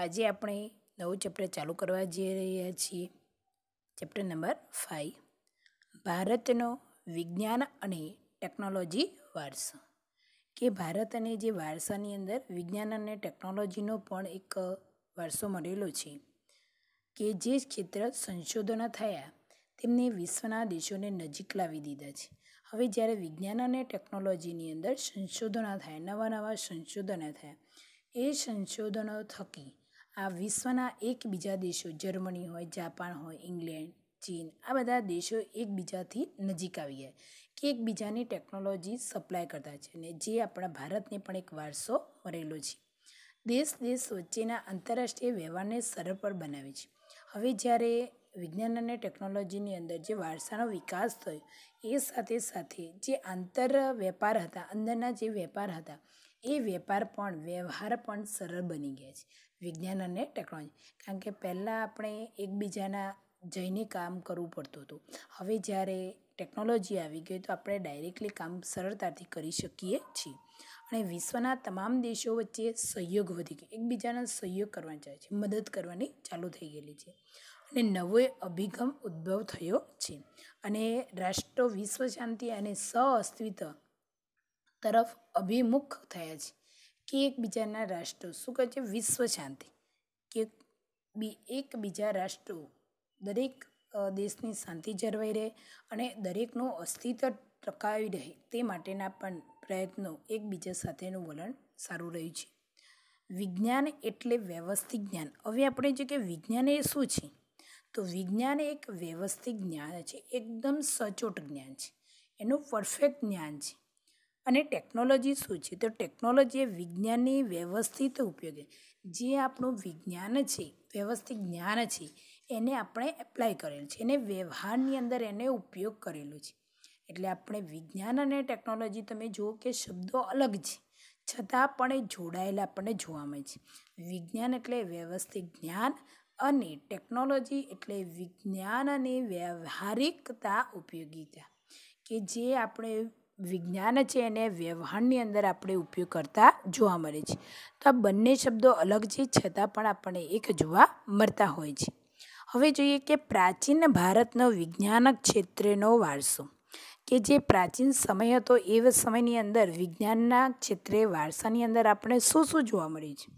આજે આપણે નવું ચેપ્ટર ચાલુ કરવા જઈ રહ્યા છીએ ચેપ્ટર નંબર ફાઇવ ભારતનો વિજ્ઞાન અને ટેકનોલોજી વારસો કે ભારત અને જે વારસાની અંદર વિજ્ઞાન અને ટેકનોલોજીનો પણ એક વારસો મળેલો છે કે જે ક્ષેત્ર સંશોધનો થયા તેમને વિશ્વના દેશોને નજીક લાવી દીધા છે હવે જ્યારે વિજ્ઞાન અને ટેકનોલોજીની અંદર સંશોધનો થાય નવા નવા સંશોધનો થયા એ સંશોધનો થકી આ વિશ્વના એકબીજા દેશો જર્મની હોય જાપાન હોય ઇંગ્લેન્ડ ચીન આ બધા દેશો એકબીજાથી નજીક આવી ગયા કે એકબીજાની ટેકનોલોજી સપ્લાય કરતા છે અને જે આપણા ભારતને પણ એક વારસો મળેલો છે દેશ દેશ વચ્ચેના આંતરરાષ્ટ્રીય વ્યવહારને સરળ પણ બનાવે છે હવે જ્યારે વિજ્ઞાન અને ટેકનોલોજીની અંદર જે વારસાનો વિકાસ થયો એ સાથે સાથે જે આંતર વેપાર હતા અંદરના જે વેપાર હતા એ વેપાર પણ વ્યવહાર પણ સરળ બની ગયા છે વિજ્ઞાન અને ટેકનોલોજી કારણ કે પહેલાં આપણે એકબીજાના જઈને કામ કરવું પડતું હતું હવે જ્યારે ટેકનોલોજી આવી ગઈ તો આપણે ડાયરેક્ટલી કામ સરળતાથી કરી શકીએ છીએ અને વિશ્વના તમામ દેશો વચ્ચે સહયોગ વધી ગયો એકબીજાના સહયોગ કરવા જાય છે મદદ કરવાની ચાલુ થઈ ગયેલી છે અને નવો અભિગમ ઉદ્ભવ થયો છે અને રાષ્ટ્રો વિશ્વ શાંતિ અને અસ્તિત્વ તરફ અભિમુખ થયા છે કે એકબીજાના રાષ્ટ્રો શું કહે છે વિશ્વ શાંતિ કે બી એકબીજા રાષ્ટ્રો દરેક દેશની શાંતિ જળવાઈ રહે અને દરેકનું અસ્તિત્વ ટકાવી રહે તે માટેના પણ પ્રયત્નો એકબીજા સાથેનું વલણ સારું રહ્યું છે વિજ્ઞાન એટલે વ્યવસ્થિત જ્ઞાન હવે આપણે જે કે વિજ્ઞાન એ શું છે તો વિજ્ઞાન એક વ્યવસ્થિત જ્ઞાન છે એકદમ સચોટ જ્ઞાન છે એનું પરફેક્ટ જ્ઞાન છે અને ટેકનોલોજી શું છે તો ટેકનોલોજી એ વિજ્ઞાનની વ્યવસ્થિત ઉપયોગી જે આપણું વિજ્ઞાન છે વ્યવસ્થિત જ્ઞાન છે એને આપણે એપ્લાય કરેલું છે એને વ્યવહારની અંદર એને ઉપયોગ કરેલો છે એટલે આપણે વિજ્ઞાન અને ટેકનોલોજી તમે જુઓ કે શબ્દો અલગ છે છતાં પણ એ જોડાયેલા આપણને જોવા મળે છે વિજ્ઞાન એટલે વ્યવસ્થિત જ્ઞાન અને ટેકનોલોજી એટલે વિજ્ઞાન અને વ્યવહારિકતા ઉપયોગીતા કે જે આપણે વિજ્ઞાન છે એને વ્યવહારની અંદર આપણે ઉપયોગ કરતા જોવા મળે છે તો આ બંને શબ્દો અલગ છે છતાં પણ આપણને એક જોવા મળતા હોય છે હવે જોઈએ કે પ્રાચીન ભારતનો વિજ્ઞાન ક્ષેત્રેનો વારસો કે જે પ્રાચીન સમય હતો એ સમયની અંદર વિજ્ઞાનના ક્ષેત્રે વારસાની અંદર આપણે શું શું જોવા મળે છે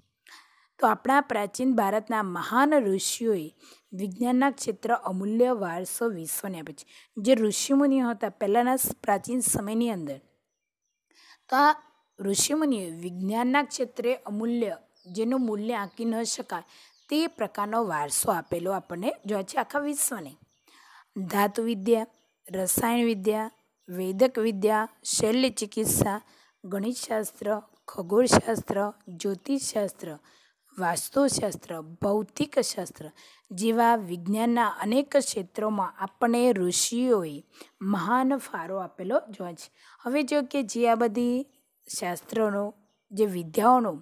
તો આપણા પ્રાચીન ભારતના મહાન ઋષિઓએ વિજ્ઞાનના ક્ષેત્ર અમૂલ્ય વારસો વિશ્વને આપે છે જે ઋષિમુનિઓ હતા પહેલાંના પ્રાચીન સમયની અંદર તો આ ઋષિમુનિઓ વિજ્ઞાનના ક્ષેત્રે અમૂલ્ય જેનું મૂલ્ય આંકી ન શકાય તે પ્રકારનો વારસો આપેલો આપણને જોવા છે આખા વિશ્વને ધાતુ વિદ્યા રસાયણ વિદ્યા વૈદક વિદ્યા શલ્ય ચિકિત્સા ગણિતશાસ્ત્ર ખગોળશાસ્ત્ર જ્યોતિષશાસ્ત્ર વાસ્તુશાસ્ત્ર ભૌતિકશાસ્ત્ર જેવા વિજ્ઞાનના અનેક ક્ષેત્રોમાં આપણે ઋષિઓએ મહાન ફાળો આપેલો જોવા છે હવે જો કે જે આ બધી શાસ્ત્રોનો જે વિદ્યાઓનો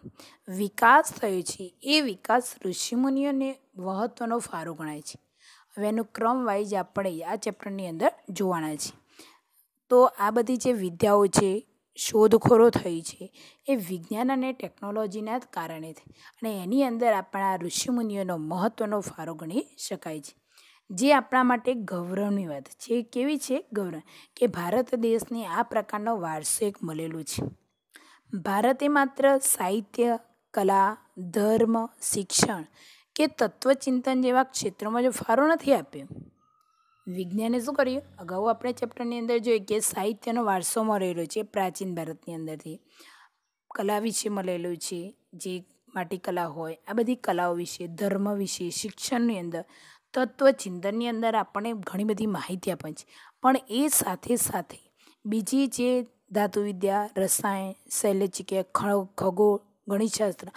વિકાસ થયો છે એ વિકાસ ઋષિમુનિઓને મહત્ત્વનો ફાળો ગણાય છે હવે એનું ક્રમ વાઇઝ આપણે આ ચેપ્ટરની અંદર જોવાના છે તો આ બધી જે વિદ્યાઓ છે શોધખોરો થઈ છે એ વિજ્ઞાન અને ટેકનોલોજીના જ કારણે છે અને એની અંદર આપણા ઋષિમુનિઓનો મહત્ત્વનો ફાળો ગણી શકાય છે જે આપણા માટે ગૌરવની વાત છે કેવી છે ગૌરવ કે ભારત દેશને આ પ્રકારનો વારસો એક મળેલો છે ભારતે માત્ર સાહિત્ય કલા ધર્મ શિક્ષણ કે તત્વચિંતન જેવા ક્ષેત્રોમાં જો ફાળો નથી આપ્યો વિજ્ઞાને શું કર્યું અગાઉ આપણે ચેપ્ટરની અંદર જોઈએ કે સાહિત્યનો વારસોમાં રહેલો છે પ્રાચીન ભારતની અંદરથી કલા વિશે મળેલું છે જે માટી કલા હોય આ બધી કલાઓ વિશે ધર્મ વિશે શિક્ષણની અંદર તત્વ અંદર આપણને ઘણી બધી માહિતી આપે છે પણ એ સાથે સાથે બીજી જે ધાતુવિદ્યા રસાયણ શૈલચિકિયા ખગોળ ગણિતશાસ્ત્ર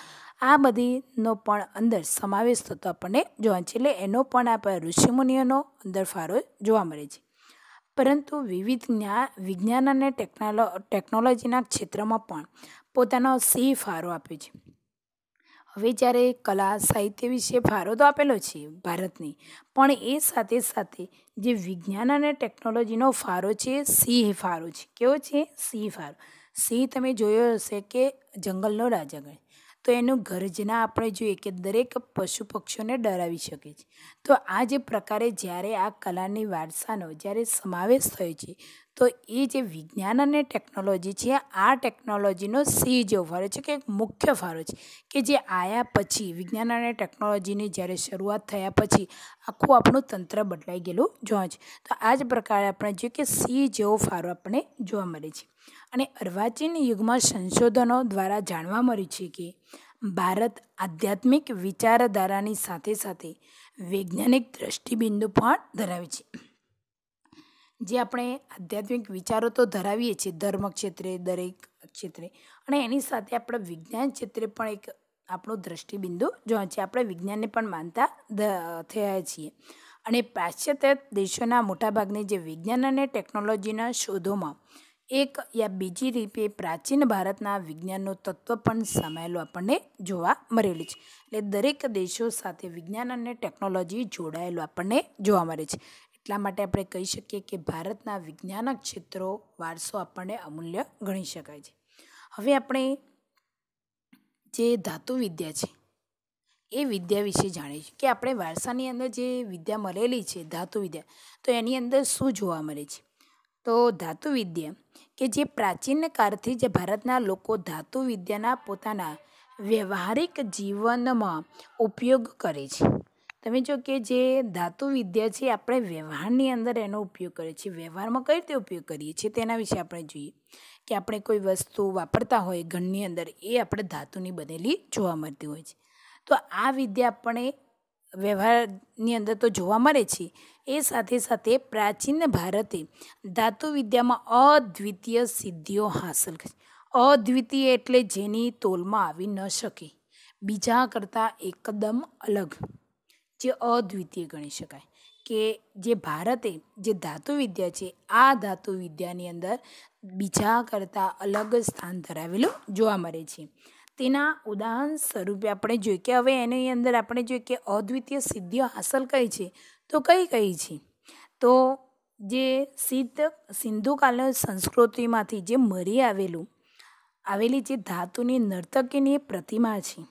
આ બધીનો પણ અંદર સમાવેશ થતો આપણને જોવા છે એટલે એનો પણ આપણા ઋષિમુનિઓનો અંદર ફાળો જોવા મળે છે પરંતુ વિવિધ વિજ્ઞાન અને ટેકનોલો ટેકનોલોજીના ક્ષેત્રમાં પણ પોતાનો સિંહ ફાળો આપે છે હવે જ્યારે કલા સાહિત્ય વિશે ફાળો તો આપેલો છે ભારતની પણ એ સાથે સાથે જે વિજ્ઞાન અને ટેકનોલોજીનો ફાળો છે સિંહ ફાળો છે કેવો છે સિંહ ફાળો સિંહ તમે જોયો હશે કે જંગલનો રાજા ગણે તો એનું ગર્જના આપણે જોઈએ કે દરેક પશુ પક્ષીઓને ડરાવી શકે છે તો આ જે પ્રકારે જ્યારે આ કલાની વારસાનો જ્યારે સમાવેશ થયો છે તો એ જે વિજ્ઞાન અને ટેકનોલોજી છે આ ટેકનોલોજીનો સી જેવો ફાળો છે કે એક મુખ્ય ફાળો છે કે જે આયા પછી વિજ્ઞાન અને ટેકનોલોજીની જ્યારે શરૂઆત થયા પછી આખું આપણું તંત્ર બદલાઈ ગયેલું જોવા છે તો આ જ પ્રકારે આપણે જોઈએ કે સી જેવો ફાળો આપણને જોવા મળે છે અને અર્વાચીન યુગમાં સંશોધનો દ્વારા જાણવા મળ્યું છે કે ભારત આધ્યાત્મિક વિચારધારાની સાથે સાથે વૈજ્ઞાનિક દ્રષ્ટિબિંદુ પણ ધરાવે છે જે આપણે આધ્યાત્મિક વિચારો તો ધરાવીએ છીએ ધર્મ ક્ષેત્રે દરેક ક્ષેત્રે અને એની સાથે આપણે વિજ્ઞાન ક્ષેત્રે પણ એક આપણું દ્રષ્ટિબિંદુ જોવા છે આપણે વિજ્ઞાનને પણ માનતા થયા છીએ અને પાશ્ચાત્ય દેશોના મોટાભાગની જે વિજ્ઞાન અને ટેકનોલોજીના શોધોમાં એક યા બીજી રીતે પ્રાચીન ભારતના વિજ્ઞાનનું તત્વ પણ સમાયેલું આપણને જોવા મળેલું છે એટલે દરેક દેશો સાથે વિજ્ઞાન અને ટેકનોલોજી જોડાયેલું આપણને જોવા મળે છે એટલા માટે આપણે કહી શકીએ કે ભારતના વિજ્ઞાનક ક્ષેત્રો વારસો આપણને અમૂલ્ય ગણી શકાય છે હવે આપણે જે ધાતુ વિદ્યા છે એ વિદ્યા વિશે જાણીશું કે આપણે વારસાની અંદર જે વિદ્યા મળેલી છે ધાતુ વિદ્યા તો એની અંદર શું જોવા મળે છે તો ધાતુ વિદ્યા કે જે પ્રાચીન કાળથી જે ભારતના લોકો ધાતુ વિદ્યાના પોતાના વ્યવહારિક જીવનમાં ઉપયોગ કરે છે તમે જો કે જે ધાતુ વિદ્યા છે આપણે વ્યવહારની અંદર એનો ઉપયોગ કરીએ છીએ વ્યવહારમાં કઈ રીતે ઉપયોગ કરીએ છીએ તેના વિશે આપણે જોઈએ કે આપણે કોઈ વસ્તુ વાપરતા હોય ઘરની અંદર એ આપણે ધાતુની બનેલી જોવા મળતી હોય છે તો આ વિદ્યા આપણે વ્યવહારની અંદર તો જોવા મળે છે એ સાથે સાથે પ્રાચીન ભારતે ધાતુ વિદ્યામાં અદ્વિતીય સિદ્ધિઓ હાંસલ કરી અદ્વિતીય એટલે જેની તોલમાં આવી ન શકે બીજા કરતાં એકદમ અલગ જે અદ્વિતીય ગણી શકાય કે જે ભારતે જે ધાતુ વિદ્યા છે આ ધાતુ વિદ્યાની અંદર બીજા કરતાં અલગ સ્થાન ધરાવેલું જોવા મળે છે તેના ઉદાહરણ સ્વરૂપે આપણે જોઈએ કે હવે એની અંદર આપણે જોઈએ કે અદ્વિતીય સિદ્ધિઓ હાંસલ કરી છે તો કઈ કઈ છે તો જે સિદ્ધ સિંધુકાલની સંસ્કૃતિમાંથી જે મરી આવેલું આવેલી જે ધાતુની નર્તકીની પ્રતિમા છે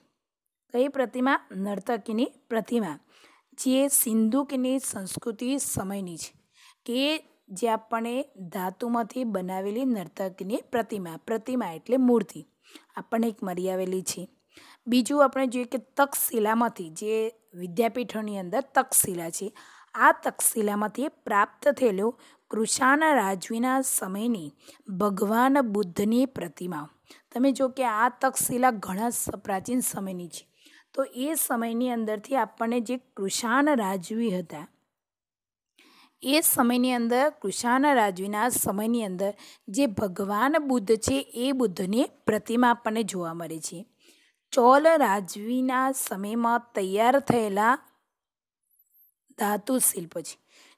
કઈ પ્રતિમા નર્તકીની પ્રતિમા જે સિંધુકની સંસ્કૃતિ સમયની છે કે જે આપણે ધાતુમાંથી બનાવેલી નર્તકની પ્રતિમા પ્રતિમા એટલે મૂર્તિ આપણને એક મળી આવેલી છે બીજું આપણે જોઈએ કે તક્ષશિલામાંથી જે વિદ્યાપીઠોની અંદર તક્ષશિલા છે આ તક્ષશિલામાંથી પ્રાપ્ત થયેલો કૃષાના રાજવીના સમયની ભગવાન બુદ્ધની પ્રતિમા તમે જો કે આ તક્ષશિલા ઘણા પ્રાચીન સમયની છે તો એ સમયની અંદરથી આપણને જે કૃષાણ રાજવી હતા એ સમયની અંદર કૃષાણ રાજવીના સમયની અંદર જે ભગવાન બુદ્ધ છે એ બુદ્ધની પ્રતિમા આપણને જોવા મળે છે ચોલ રાજવીના સમયમાં તૈયાર થયેલા ધાતુ શિલ્પ છે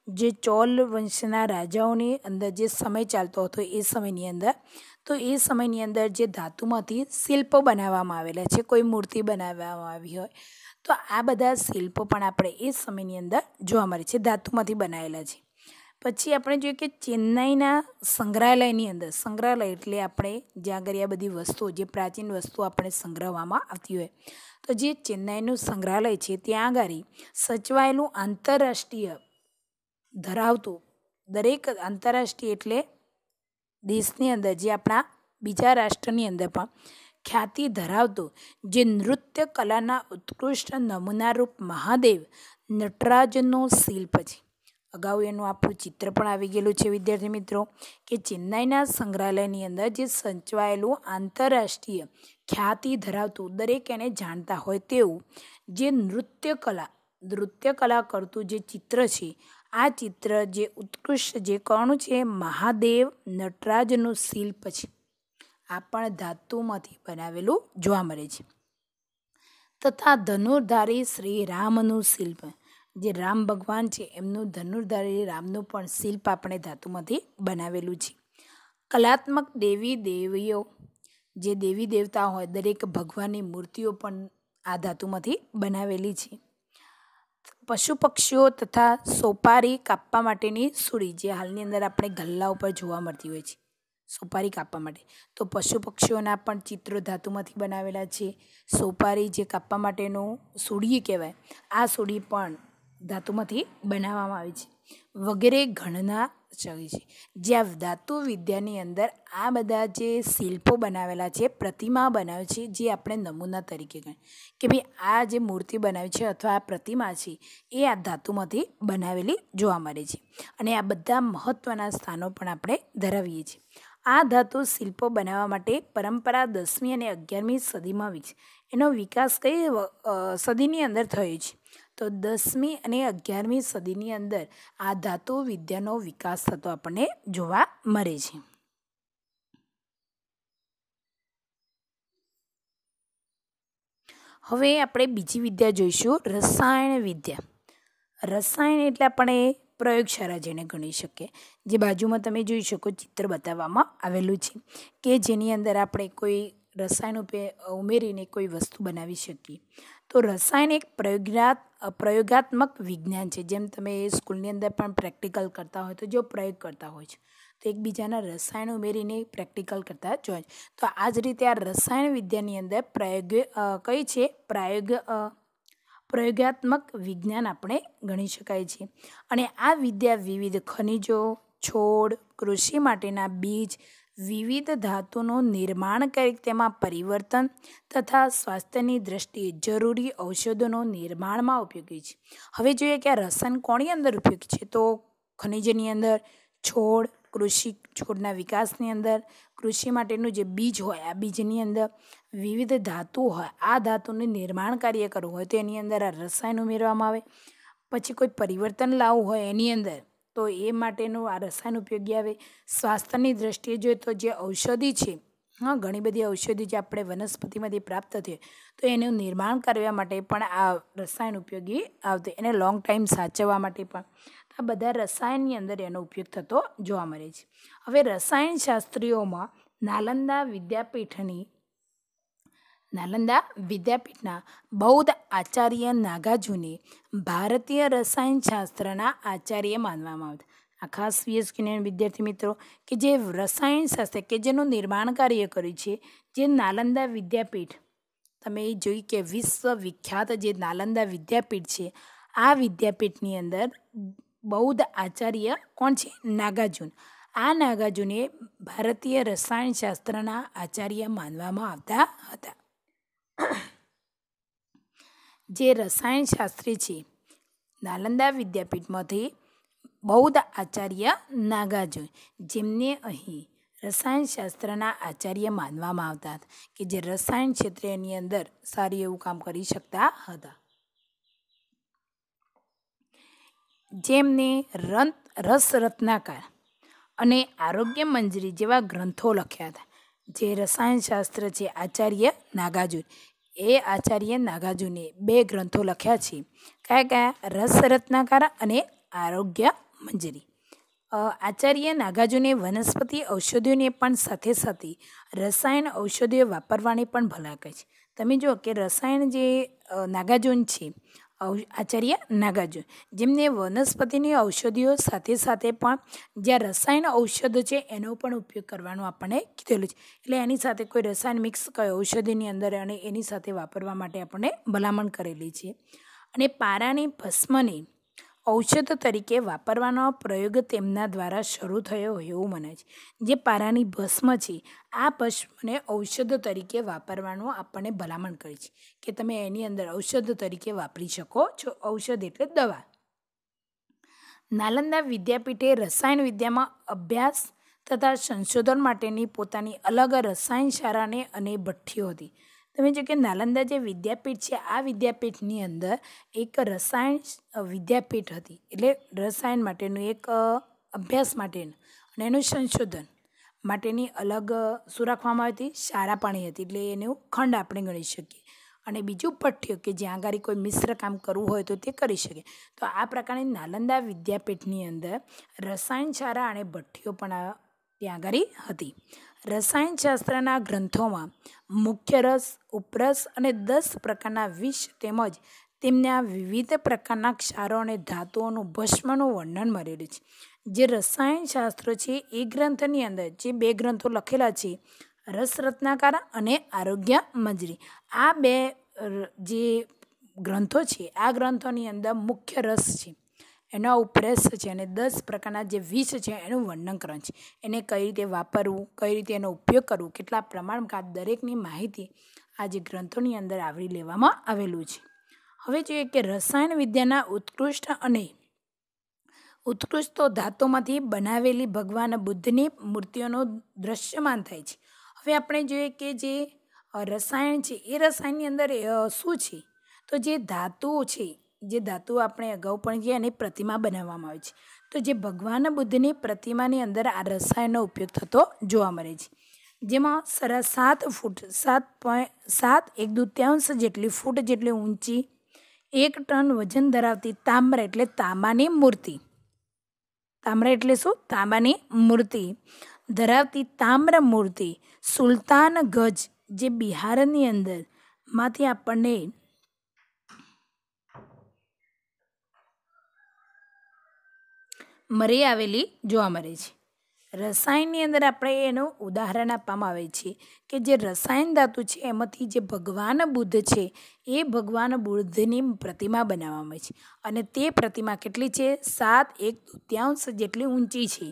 જે ચોલ વંશના રાજાઓની અંદર જે સમય ચાલતો હતો એ સમયની અંદર તો એ સમયની અંદર જે ધાતુમાંથી શિલ્પ બનાવવામાં આવેલા છે કોઈ મૂર્તિ બનાવવામાં આવી હોય તો આ બધા શિલ્પો પણ આપણે એ સમયની અંદર જોવા મળે છે ધાતુમાંથી બનાવેલા છે પછી આપણે જોઈએ કે ચેન્નાઈના સંગ્રહાલયની અંદર સંગ્રહાલય એટલે આપણે જ્યાં આગળ આ બધી વસ્તુઓ જે પ્રાચીન વસ્તુઓ આપણે સંગ્રહવામાં આવતી હોય તો જે ચેન્નાઈનું સંગ્રહાલય છે ત્યાં આગળ સચવાયેલું આંતરરાષ્ટ્રીય ધરાવતું દરેક આંતરરાષ્ટ્રીય એટલે દેશની અંદર જે આપણા બીજા રાષ્ટ્રની અંદર પણ ખ્યાતિ ધરાવતું જે નૃત્ય કલાના ઉત્કૃષ્ટ નમૂનારૂપ મહાદેવ નટરાજનો શિલ્પ છે અગાઉ એનું આપણું ચિત્ર પણ આવી ગયેલું છે વિદ્યાર્થી મિત્રો કે ચેન્નાઈના સંગ્રહાલયની અંદર જે સંચવાયેલું આંતરરાષ્ટ્રીય ખ્યાતિ ધરાવતું દરેક એને જાણતા હોય તેવું જે નૃત્ય કલા નૃત્ય કલા કરતું જે ચિત્ર છે આ ચિત્ર જે ઉત્કૃષ્ટ જે કોનું છે મહાદેવ નટરાજનું શિલ્પ છે આ પણ ધાતુમાંથી બનાવેલું જોવા મળે છે તથા ધનુર્ધારી શ્રી રામનું શિલ્પ જે રામ ભગવાન છે એમનું ધનુર્ધારી રામનું પણ શિલ્પ આપણે ધાતુમાંથી બનાવેલું છે કલાત્મક દેવી દેવીઓ જે દેવી દેવતા હોય દરેક ભગવાનની મૂર્તિઓ પણ આ ધાતુમાંથી બનાવેલી છે પશુ પક્ષીઓ તથા સોપારી કાપવા માટેની સુરી જે હાલની અંદર આપણે ગલ્લા ઉપર જોવા મળતી હોય છે સોપારી કાપવા માટે તો પશુ પક્ષીઓના પણ ચિત્રો ધાતુમાંથી બનાવેલા છે સોપારી જે કાપવા માટેનું સુડી કહેવાય આ સુડી પણ ધાતુમાંથી બનાવવામાં આવી છે વગેરે ઘણના શકી છે જ્યાં ધાતુ વિદ્યાની અંદર આ બધા જે શિલ્પો બનાવેલા છે પ્રતિમા બનાવે છે જે આપણે નમૂના તરીકે ગણીએ કે ભાઈ આ જે મૂર્તિ બનાવી છે અથવા આ પ્રતિમા છે એ આ ધાતુમાંથી બનાવેલી જોવા મળે છે અને આ બધા મહત્ત્વના સ્થાનો પણ આપણે ધરાવીએ છીએ આ ધાતુ શિલ્પો બનાવવા માટે પરંપરા દસમી અને અગિયારમી સદીમાં વિકસી એનો વિકાસ કઈ સદીની અંદર થયો છે તો દસમી અને અગિયારમી સદીની અંદર આ ધાતુ વિદ્યાનો વિકાસ થતો આપણને જોવા મળે છે હવે આપણે બીજી વિદ્યા જોઈશું રસાયણ વિદ્યા રસાયણ એટલે આપણે પ્રયોગશાળા જેને ગણી શકીએ જે બાજુમાં તમે જોઈ શકો ચિત્ર બતાવવામાં આવેલું છે કે જેની અંદર આપણે કોઈ રસાયણ ઉમેરીને કોઈ વસ્તુ બનાવી શકીએ તો રસાયણ એક પ્રયોગનાત પ્રયોગાત્મક વિજ્ઞાન છે જેમ તમે સ્કૂલની અંદર પણ પ્રેક્ટિકલ કરતા હોય તો જો પ્રયોગ કરતા હોય છે તો એકબીજાના રસાયણ ઉમેરીને પ્રેક્ટિકલ કરતા જોઈએ તો આ જ રીતે આ રસાયણ વિદ્યાની અંદર પ્રયોગ કઈ છે પ્રાયોગ પ્રયોગાત્મક વિજ્ઞાન આપણે ગણી શકાય છે અને આ વિદ્યા વિવિધ ખનિજો છોડ કૃષિ માટેના બીજ વિવિધ ધાતુનું નિર્માણ કરી તેમાં પરિવર્તન તથા સ્વાસ્થ્યની દ્રષ્ટિએ જરૂરી ઔષધોનો નિર્માણમાં ઉપયોગી છે હવે જોઈએ કે આ રસાયણ કોની અંદર ઉપયોગી છે તો ખનિજની અંદર છોડ કૃષિ છોડના વિકાસની અંદર કૃષિ માટેનું જે બીજ હોય આ બીજની અંદર વિવિધ ધાતુ હોય આ ધાતુનું નિર્માણ કાર્ય કરવું હોય તો એની અંદર આ રસાયણ ઉમેરવામાં આવે પછી કોઈ પરિવર્તન લાવવું હોય એની અંદર તો એ માટેનું આ રસાયણ ઉપયોગી આવે સ્વાસ્થ્યની દ્રષ્ટિએ જોઈએ તો જે ઔષધિ છે હા ઘણી બધી ઔષધિ જે આપણે વનસ્પતિમાંથી પ્રાપ્ત થઈ તો એનું નિર્માણ કરવા માટે પણ આ રસાયણ ઉપયોગી આવતી એને લોંગ ટાઈમ સાચવવા માટે પણ આ બધા રસાયણની અંદર એનો ઉપયોગ થતો જોવા મળે છે હવે રસાયણશાસ્ત્રીઓમાં નાલંદા વિદ્યાપીઠની નાલંદા વિદ્યાપીઠના બૌદ્ધ આચાર્ય નાગાર્જુને ભારતીય રસાયણશાસ્ત્રના આચાર્ય માનવામાં આવતા આ ખાસ વીએસક્યુના વિદ્યાર્થી મિત્રો કે જે રસાયણશાસ્ત્ર કે જેનું નિર્માણ કાર્ય કર્યું છે જે નાલંદા વિદ્યાપીઠ તમે જોઈ કે વિશ્વવિખ્યાત જે નાલંદા વિદ્યાપીઠ છે આ વિદ્યાપીઠની અંદર બૌદ્ધ આચાર્ય કોણ છે નાગાર્જુન આ નાગાર્જુને ભારતીય રસાયણશાસ્ત્રના આચાર્ય માનવામાં આવતા હતા જે રસાયણશાસ્ત્રી છે નાલંદા વિદ્યાપીઠમાંથી બૌદ્ધ આચાર્ય નાગાર્જુન જેમને અહીં રસાયણશાસ્ત્રના આચાર્ય માનવામાં આવતા હતા કે જે રસાયણ ક્ષેત્રની અંદર સારું એવું કામ કરી શકતા હતા જેમને રસ રત્નાકાર અને આરોગ્ય મંજરી જેવા ગ્રંથો લખ્યા હતા જે રસાયણશાસ્ત્ર છે આચાર્ય નાગાર્જુન એ આચાર્ય નાગાર્જુને બે ગ્રંથો લખ્યા છે કયા કયા રસ રત્નાકાર અને આરોગ્ય મંજરી આચાર્ય નાગાર્જુને વનસ્પતિ ઔષધિઓને પણ સાથે સાથે રસાયણ ઔષધિઓ વાપરવાની પણ ભલાકર છે તમે જો કે રસાયણ જે નાગાર્જુન છે આચાર્ય નાગાર્જુન જેમને વનસ્પતિની ઔષધિઓ સાથે સાથે પણ જ્યાં રસાયણ ઔષધો છે એનો પણ ઉપયોગ કરવાનો આપણને કીધેલું છે એટલે એની સાથે કોઈ રસાયણ મિક્સ કઈ ઔષધિની અંદર અને એની સાથે વાપરવા માટે આપણને ભલામણ કરેલી છે અને પારાની ભસ્મની ઔષધ તરીકે વાપરવાનો પ્રયોગ તેમના દ્વારા શરૂ થયો હોય એવું મને છે જે પારાની ભસ્મ છે આ ભસ્મને ઔષધ તરીકે વાપરવાનું આપણને ભલામણ કરી છે કે તમે એની અંદર ઔષધ તરીકે વાપરી શકો છો ઔષધ એટલે દવા નાલંદા વિદ્યાપીઠે રસાયણ વિદ્યામાં અભ્યાસ તથા સંશોધન માટેની પોતાની અલગ રસાયણશાળાને અને ભઠ્ઠીઓ હતી તમે જો કે નાલંદા જે વિદ્યાપીઠ છે આ વિદ્યાપીઠની અંદર એક રસાયણ વિદ્યાપીઠ હતી એટલે રસાયણ માટેનું એક અભ્યાસ માટેનું અને એનું સંશોધન માટેની અલગ શું રાખવામાં આવી હતી શાળા પાણી હતી એટલે એનું ખંડ આપણે ગણી શકીએ અને બીજું પઠ્ય કે જ્યાં આગળ કોઈ મિશ્ર કામ કરવું હોય તો તે કરી શકે તો આ પ્રકારની નાલંદા વિદ્યાપીઠની અંદર રસાયણ શાળા અને ભઠ્ઠીઓ પણ ત્યાં આગળ હતી રસાયણશાસ્ત્રના ગ્રંથોમાં મુખ્ય રસ ઉપરસ અને દસ પ્રકારના વિષ તેમજ તેમના વિવિધ પ્રકારના ક્ષારો અને ધાતુઓનું ભસ્મનું વર્ણન મળેલું છે જે રસાયણશાસ્ત્ર છે એ ગ્રંથની અંદર જે બે ગ્રંથો લખેલા છે રસરત્નાકાર અને આરોગ્ય મંજરી આ બે જે ગ્રંથો છે આ ગ્રંથોની અંદર મુખ્ય રસ છે એના ઉપદેશ છે અને દસ પ્રકારના જે વિષ છે એનું વર્ણન કરવાનું છે એને કઈ રીતે વાપરવું કઈ રીતે એનો ઉપયોગ કરવો કેટલા પ્રમાણમાં દરેકની માહિતી આ જે ગ્રંથોની અંદર આવરી લેવામાં આવેલું છે હવે જોઈએ કે રસાયણ વિદ્યાના ઉત્કૃષ્ટ અને ઉત્કૃષ્ટ ધાતુમાંથી બનાવેલી ભગવાન બુદ્ધની મૂર્તિઓનો દ્રશ્યમાન થાય છે હવે આપણે જોઈએ કે જે રસાયણ છે એ રસાયણની અંદર શું છે તો જે ધાતુઓ છે જે ધાતુ આપણે અગાઉ પણ ગયા એની પ્રતિમા બનાવવામાં આવે છે તો જે ભગવાન બુદ્ધની પ્રતિમાની અંદર આ રસાયણનો ઉપયોગ થતો જોવા મળે છે જેમાં સરા સાત ફૂટ સાત પોઈન્ટ સાત એક દૂત્યાંશ જેટલી ફૂટ જેટલી ઊંચી એક ટન વજન ધરાવતી તામ્ર એટલે તાંબાની મૂર્તિ તામ્ર એટલે શું તાંબાની મૂર્તિ ધરાવતી તામ્ર મૂર્તિ સુલતાન ગજ જે બિહારની અંદર માંથી આપણને મરી આવેલી જોવા મળે છે રસાયણની અંદર આપણે એનું ઉદાહરણ આપવામાં આવે છે કે જે રસાયણ ધાતુ છે એમાંથી જે ભગવાન બુદ્ધ છે એ ભગવાન બુદ્ધની પ્રતિમા બનાવવામાં આવે છે અને તે પ્રતિમા કેટલી છે સાત એક તૃતીયાંશ જેટલી ઊંચી છે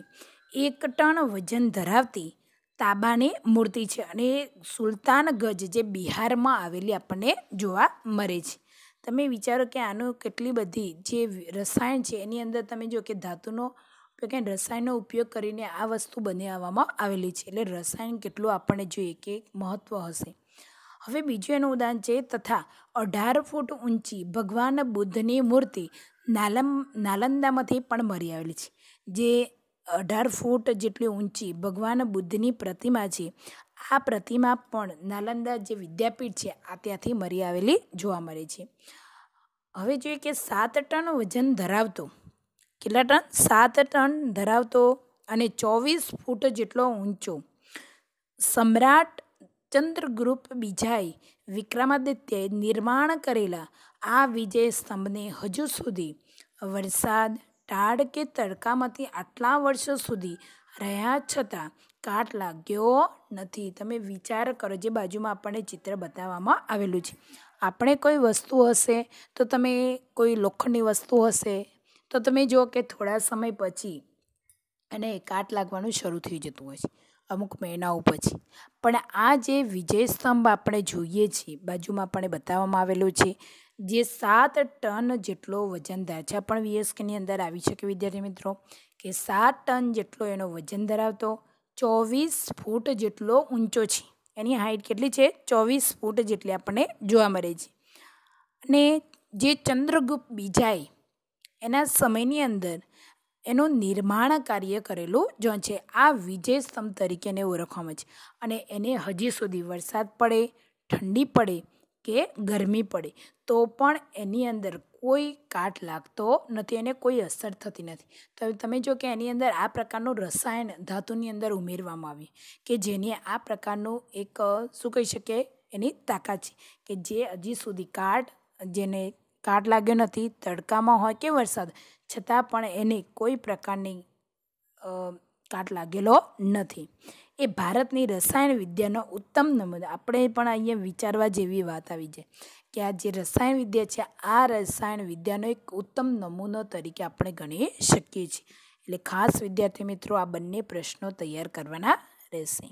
એક ટન વજન ધરાવતી તાબાની મૂર્તિ છે અને સુલતાન ગજ જે બિહારમાં આવેલી આપણને જોવા મળે છે તમે વિચારો કે આનું કેટલી બધી જે રસાયણ છે એની અંદર તમે જો કે ધાતુનો કે રસાયણનો ઉપયોગ કરીને આ વસ્તુ બનાવવામાં આવેલી છે એટલે રસાયણ કેટલું આપણને જોઈએ કે મહત્ત્વ હશે હવે બીજું એનું ઉદાહરણ છે તથા અઢાર ફૂટ ઊંચી ભગવાન બુદ્ધની મૂર્તિ નાલમ નાલંદામાંથી પણ મળી આવેલી છે જે અઢાર ફૂટ જેટલી ઊંચી ભગવાન બુદ્ધની પ્રતિમા છે આ પ્રતિમા પણ નાલંદા જે વિદ્યાપીઠ છે આ ત્યાંથી મરી આવેલી જોવા મળે છે હવે જોઈએ કે સાત ટન વજન ધરાવતો કેટલા ટન સાત ટન ધરાવતો અને ચોવીસ ફૂટ જેટલો ઊંચો સમ્રાટ ચંદ્રગુપ્ત બીજાએ વિક્રમાદિત્યએ નિર્માણ કરેલા આ વિજય સ્તંભને હજુ સુધી વરસાદ ટાળ કે તડકામાંથી આટલા વર્ષો સુધી રહ્યા છતાં કાટ લાગ્યો નથી તમે વિચાર કરો જે બાજુમાં આપણને ચિત્ર બતાવવામાં આવેલું છે આપણે કોઈ વસ્તુ હશે તો તમે કોઈ લોખંડની વસ્તુ હશે તો તમે જુઓ કે થોડા સમય પછી અને કાટ લાગવાનું શરૂ થઈ જતું હોય છે અમુક મહિનાઓ પછી પણ આ જે વિજય સ્તંભ આપણે જોઈએ છીએ બાજુમાં આપણને બતાવવામાં આવેલું છે જે સાત ટન જેટલો વજન છે પણ વીએસકેની અંદર આવી શકે વિદ્યાર્થી મિત્રો કે સાત ટન જેટલો એનો વજન ધરાવતો ચોવીસ ફૂટ જેટલો ઊંચો છે એની હાઇટ કેટલી છે ચોવીસ ફૂટ જેટલી આપણને જોવા મળે છે અને જે ચંદ્રગુપ્ત બીજાએ એના સમયની અંદર એનું નિર્માણ કાર્ય કરેલું જો છે આ વિજય સ્તંભ તરીકે એને ઓળખવામાં છે અને એને હજી સુધી વરસાદ પડે ઠંડી પડે કે ગરમી પડે તો પણ એની અંદર કોઈ કાટ લાગતો નથી એને કોઈ અસર થતી નથી તો તમે જો કે એની અંદર આ પ્રકારનું રસાયણ ધાતુની અંદર ઉમેરવામાં આવ્યું કે જેની આ પ્રકારનું એક શું કહી શકે એની તાકાત છે કે જે હજી સુધી કાટ જેને કાટ લાગ્યો નથી તડકામાં હોય કે વરસાદ છતાં પણ એને કોઈ પ્રકારની કાટ લાગેલો નથી એ ભારતની રસાયણ વિદ્યાનો ઉત્તમ નમૂનો આપણે પણ અહીંયા વિચારવા જેવી વાત આવી છે કે આ જે રસાયણ વિદ્યા છે આ રસાયણ વિદ્યાનો એક ઉત્તમ નમૂનો તરીકે આપણે ગણી શકીએ છીએ એટલે ખાસ વિદ્યાર્થી મિત્રો આ બંને પ્રશ્નો તૈયાર કરવાના રહેશે